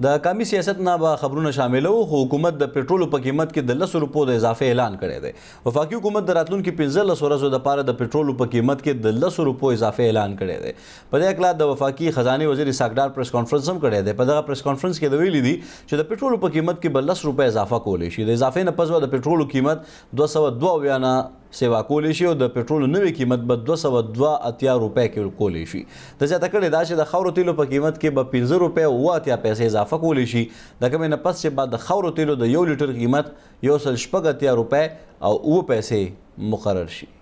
د کمی سیاست نه به خبرونه شامل وو حکومت د پېټرولو په قیمت کې د 100 روپو د اضافه اعلان کړی دی وفاقي حکومت د راتلونکو 15 ورځو د پاره د پېټرولو په قیمت کې د 100 روپو اضافه اعلان کړی دی په دې اړه د وفاقي خزانه وزیر ساګدار پریس کانفرنس هم کړی دی په دغه پریس کانفرنس کې د ویلي دی چې د پېټرولو په قیمت کې به 100 روپو اضافه کولې شي د اضافه نه پس د پېټرولو قیمت 202 یا نه سیوا کولی شي او د پېټرولو نوې قیمت به 202 اتیا روپۍ کې کولی شي د زیاته کړې دا چې د خاورو تیلو په قیمت کې به 15 روپۍ او اتیا پیسې اضافه کولی شي د کومې نه پس چې بعد د خاورو تیلو د یو لیټر قیمت یو سل شپږ اتیا روپۍ او اوه پیسې مقرر شي